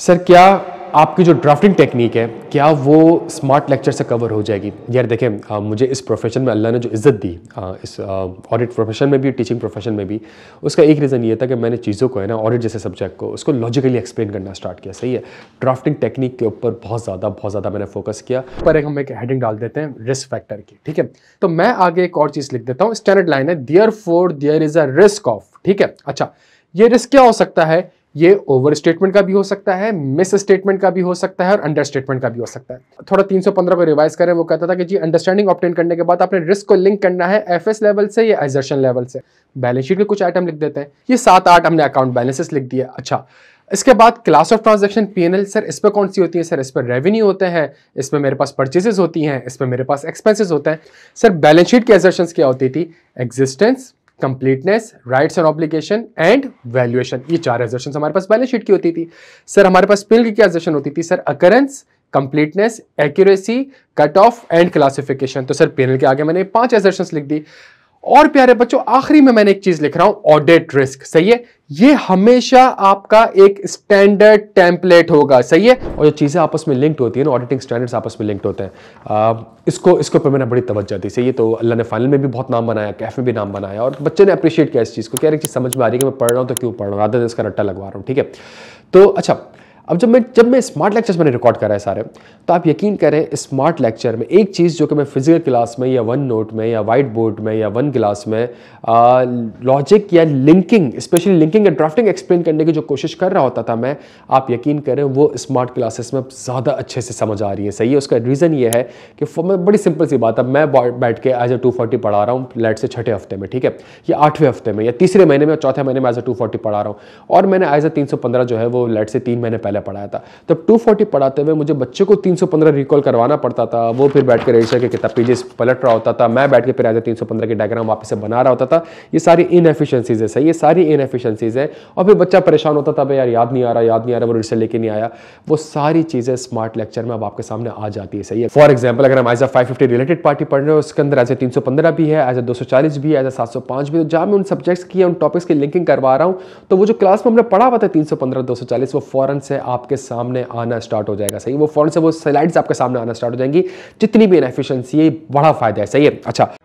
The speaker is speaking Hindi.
सर क्या आपकी जो ड्राफ्टिंग टेक्निक है क्या वो स्मार्ट लेक्चर से कवर हो जाएगी यार देखें मुझे इस प्रोफेशन में अल्लाह ने जो इज़्ज़त दी आ, इस ऑडिट प्रोफेशन में भी टीचिंग प्रोफेशन में भी उसका एक रीज़न ये था कि मैंने चीज़ों को है ना ऑडिट जैसे सब्जेक्ट को उसको लॉजिकली एक्सप्लेन करना स्टार्ट किया सही है ड्राफ्टिंग टेक्निक के ऊपर बहुत ज़्यादा बहुत ज़्यादा मैंने फोकस किया पर एक हम एक हेडिंग डाल देते हैं रिस्क फैक्टर की ठीक है तो मैं आगे एक और चीज़ लिख देता हूँ स्टैंडर्ड लाइन है therefore there is a risk of ठीक है अच्छा ये रिस्क क्या हो सकता है ये ओवर स्टेटमेंट का भी हो सकता है मिस स्टेटमेंट का भी हो सकता है और अंडर स्टेटमेंट का भी हो सकता है थोड़ा 315 को रिवाइज करें वो कहता था कि जी अंडरस्टैंडिंग ऑप्टेन करने के बाद आपने रिस्क को लिंक करना है एफ लेवल से या एजर्शन लेवल से बैलेंस शीट के कुछ आइटम लिख देते हैं ये सात आठ हमने अकाउंट बैलेंसेस लिख दिया अच्छा इसके बाद class of transaction P sir इस पर कौन सी होती है सर इस पर रेवेन्यू होते हैं इस पर मेरे पास परचेजेस होती हैं इस पर मेरे पास एक्सपेंसिस होते हैं सर बैलेंस शीट की एजर्शन क्या होती थी existence completeness rights and obligation and valuation ये चार एजर्शन हमारे पास बैलेंस शीट की होती थी सर हमारे पास पिल की क्या एजर्शन होती थी sir occurrence completeness accuracy cut off and classification तो सर पेनल के आगे मैंने पांच एजर्शन लिख दी और प्यारे बच्चों आखिरी में मैंने एक चीज लिख रहा हूं ऑडिट रिस्क सही है ये हमेशा आपका एक स्टैंडर्ड टेम्पलेट होगा सही है और जो चीज़ें आपस में लिंक्ड होती है ना ऑडिटिंग स्टैंडर्ड्स आपस में लिंक्ड होते हैं आ, इसको इसको पर मैंने बड़ी तवज्जो दी सही है तो अल्लाह ने फाइनल में भी बहुत नाम बनाया कैफ में भी नाम बनाया और बच्चे ने अप्रिशिएट किया इस चीज़ को क्या चीज़ समझ में आ रही है कि मैं पढ़ रहा हूँ तो क्यों पढ़ रहा हूँ आधा इसका रट्टा लगवा रहा हूँ ठीक है तो अच्छा अब जब मैं जब मैं स्मार्ट लेक्चर्स मैंने रिकॉर्ड करा है सारे तो आप यकीन करें स्मार्ट लेक्चर में एक चीज़ जो कि मैं फिजिकल क्लास में या वन नोट में या वाइट बोर्ड में या वन क्लास में लॉजिक या लिंकिंग स्पेशली लिंकिंग या ड्राफ्टिंग एक्सप्लेन करने की जो कोशिश कर रहा होता था मैं आप यकीन करें वो स्मार्ट क्लासेस में ज़्यादा अच्छे से समझ आ रही है सही है उसका रीज़न ये है कि मैं बड़ी सिंपल सी बात है मैं बैठ के एज ए टू फोर्टी पढ़ा रहा हूँ लेट से छठे हफ्ते में ठीक है या आठवें हफ्ते में या तीसरे महीने में चौथे महीने में एज ए टू फोर्टी पढ़ा रहा हूँ और मैंने एज ए तीन सौ पंद्रह जो है वो लेट से तीन महीने पहले पहले पढ़ाया था तब तो 240 पढ़ाते हुए मुझे बच्चे को 315 रिकॉल करवाना पड़ता था वो फिर बैठ कर एडिशन के किताब पेजेस पलट रहा होता था मैं बैठ के फिर आज तीन के डायग्राम वापस से बना रहा होता था ये सारी इनएफिशेंसीज है ये सारी इनएफिशेंसीज है और फिर बच्चा परेशान होता था भाई यार याद नहीं आ रहा याद नहीं आ रहा वो रिट लेके नहीं आया वो सारी चीज़ें स्मार्ट लेक्चर में अब आपके सामने आ जाती है सही है फॉर एग्जाम्पल अगर हम as a five related party पढ़ रहे हो उसके अंदर एज ए तीन भी है एज ए दो भी है एज ए सात भी तो जहाँ मैं उन सब्जेक्ट्स की उन टॉपिक्स की लिंकिंग करवा रहा हूँ तो वो जो क्लास में हमने पढ़ा हुआ था तीन सौ पंद्रह दो सौ चालीस वो फॉरन से आपके सामने आना स्टार्ट हो जाएगा सही वो फ़ौरन से वो स्लाइड्स आपके सामने आना स्टार्ट हो जाएंगी जितनी भी इनफिशेंसी है बड़ा फ़ायदा है सही है अच्छा